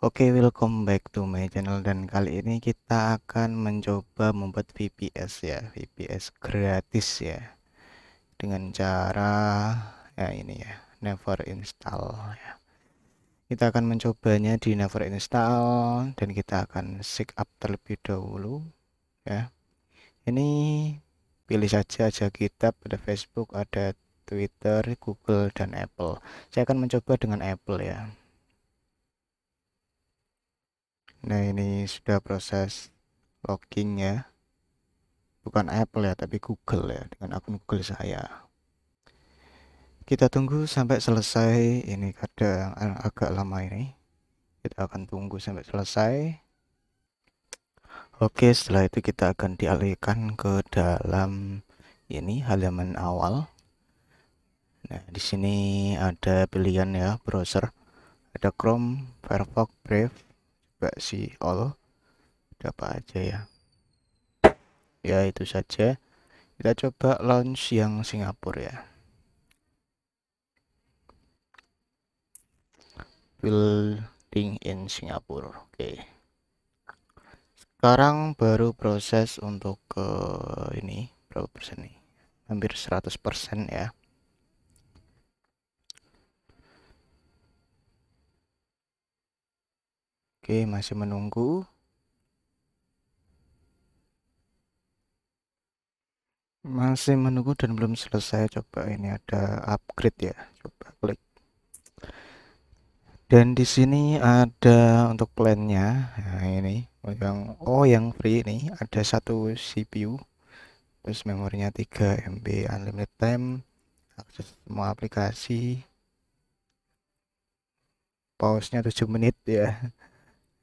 Oke, okay, welcome back to my channel dan kali ini kita akan mencoba membuat VPS ya, VPS gratis ya. Dengan cara ya ini ya, never install ya. Kita akan mencobanya di never install dan kita akan seek up terlebih dahulu ya. Ini pilih saja aja kitab ada Facebook, ada Twitter, Google dan Apple. Saya akan mencoba dengan Apple ya Nah ini sudah proses logging ya bukan Apple ya tapi Google ya dengan akun Google saya kita tunggu sampai selesai ini kadang agak lama ini kita akan tunggu sampai selesai Oke setelah itu kita akan dialihkan ke dalam ini halaman awal Nah di sini ada pilihan ya browser ada Chrome, Firefox, Brave sih, Allah, apa aja ya ya itu saja kita coba launch yang Singapura ya building in Singapura oke okay. sekarang baru proses untuk ke ini berapa persen nih hampir 100% ya Oke, masih menunggu. Masih menunggu dan belum selesai. Coba ini ada upgrade ya. Coba klik. Dan di sini ada untuk plannya. Nah, ini oh, yang oh yang free ini ada satu CPU. Terus memorinya 3 MB unlimited time. Akses semua aplikasi. pause nya 7 menit ya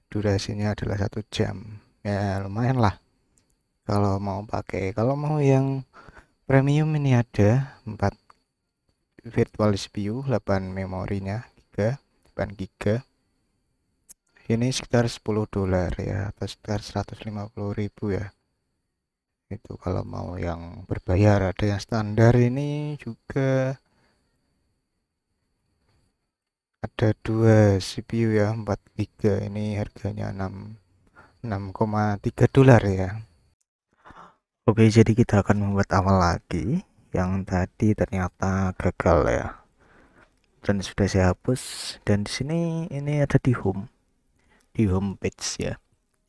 durasinya adalah satu jam ya lumayan lah kalau mau pakai kalau mau yang premium ini ada 4 virtual CPU 8 memorinya 3, 8 giga ini sekitar 10 dolar ya atau sekitar 150 ribu ya itu kalau mau yang berbayar ada yang standar ini juga ada dua CPU ya 4 giga ini harganya 6 6,3 dolar ya Oke jadi kita akan membuat awal lagi yang tadi ternyata gagal ya dan sudah saya hapus dan di sini ini ada di home di home page ya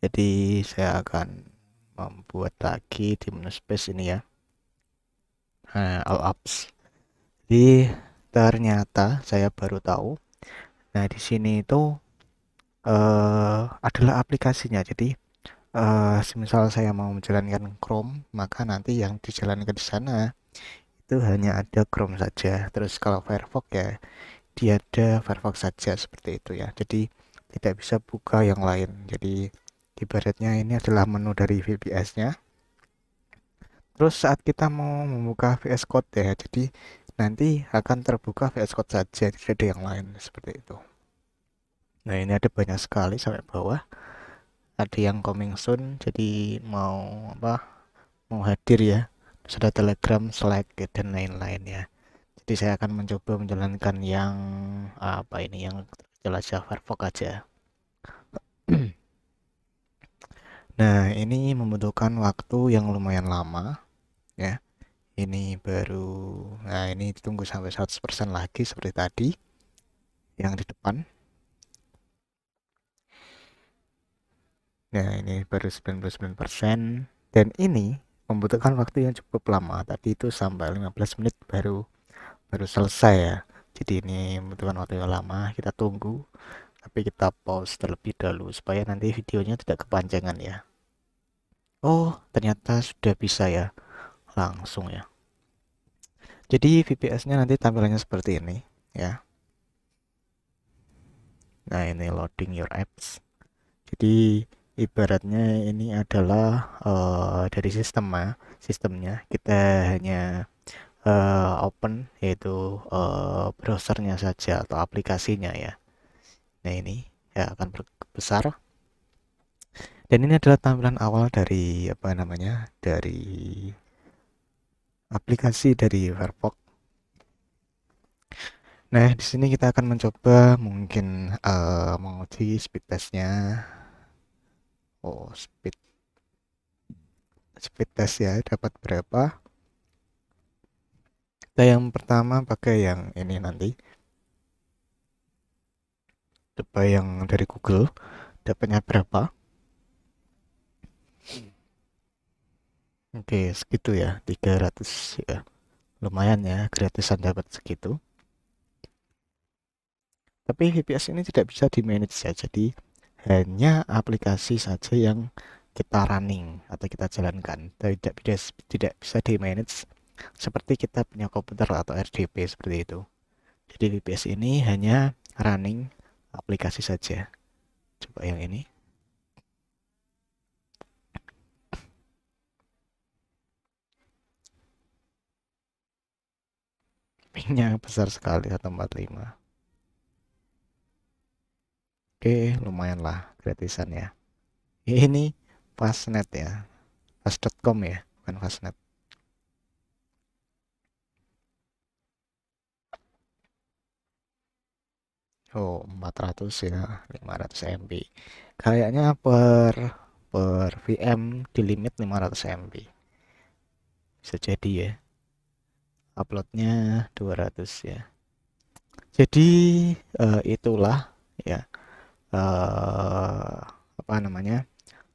jadi saya akan membuat lagi di menu space ini ya nah, all apps jadi ternyata saya baru tahu Nah, di sini itu uh, adalah aplikasinya. Jadi, uh, semisal saya mau menjalankan Chrome, maka nanti yang dijalankan di sana itu hanya ada Chrome saja. Terus kalau Firefox ya, dia ada Firefox saja seperti itu ya. Jadi, tidak bisa buka yang lain. Jadi, ibaratnya ini adalah menu dari VBS-nya. Terus saat kita mau membuka VS Code ya, jadi nanti akan terbuka VS Code saja tidak ada yang lain seperti itu nah ini ada banyak sekali sampai bawah ada yang coming soon jadi mau apa mau hadir ya sudah telegram slack dan lain-lain ya jadi saya akan mencoba menjalankan yang apa ini yang jelas ya, Firefox aja nah ini membutuhkan waktu yang lumayan lama ya ini baru nah ini tunggu sampai 100% lagi seperti tadi yang di depan nah ini baru 99% dan ini membutuhkan waktu yang cukup lama tadi itu sampai 15 menit baru baru selesai ya jadi ini membutuhkan waktu yang lama kita tunggu tapi kita pause terlebih dahulu supaya nanti videonya tidak kepanjangan ya oh ternyata sudah bisa ya langsung ya jadi VPS nya nanti tampilannya seperti ini ya nah ini loading your apps jadi ibaratnya ini adalah uh, dari sistem ya sistemnya kita hanya uh, open yaitu uh, browsernya saja atau aplikasinya ya nah ini ya akan besar dan ini adalah tampilan awal dari apa namanya dari aplikasi dari Firefox. Nah, di sini kita akan mencoba mungkin uh, eh, menguji speed testnya. Oh, speed speed test ya dapat berapa? Kita yang pertama pakai yang ini nanti. Coba yang dari Google dapatnya berapa? Oke, segitu ya, 300 ya. Lumayan ya, gratisan dapat segitu. Tapi HPS ini tidak bisa di manage ya, jadi hanya aplikasi saja yang kita running atau kita jalankan. Tidak bisa tidak bisa di manage seperti kita punya komputer atau RDP seperti itu. Jadi VPS ini hanya running aplikasi saja. Coba yang ini. pingnya besar sekali 145 Oke lumayan lah gratisan ya ini fastnet ya fast.com ya bukan fastnet Oh 400 ya 500 MB kayaknya per per VM di limit 500 MB bisa jadi ya uploadnya 200 ya jadi uh, itulah ya uh, apa namanya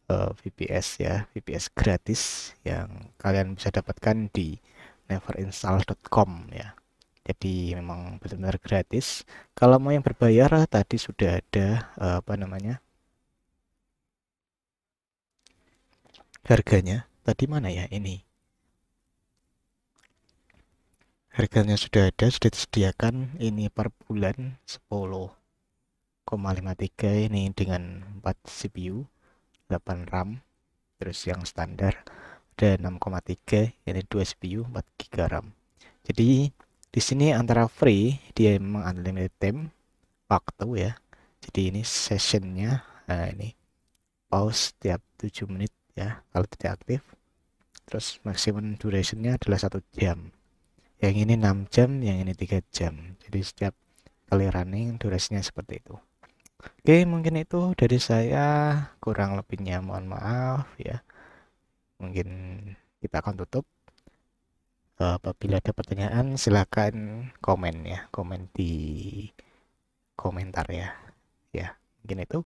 uh, eh, VPS ya VPS gratis yang kalian bisa dapatkan di neverinstall.com ya jadi memang benar-benar gratis kalau mau yang berbayar tadi sudah ada uh, apa namanya harganya tadi mana ya ini harganya sudah ada sudah disediakan ini per bulan 10,53 ini dengan 4 CPU 8 RAM terus yang standar ada 6,3 ini 2 CPU 4 GB RAM jadi di sini antara free dia memang unlimited time waktu ya jadi ini sessionnya nah ini pause tiap 7 menit ya kalau tidak aktif terus maksimum durationnya adalah satu jam yang ini 6 jam yang ini 3 jam jadi setiap kali running durasinya seperti itu oke mungkin itu dari saya kurang lebihnya mohon maaf ya mungkin kita akan tutup eh, apabila ada pertanyaan silahkan komen ya komen di komentar ya ya mungkin itu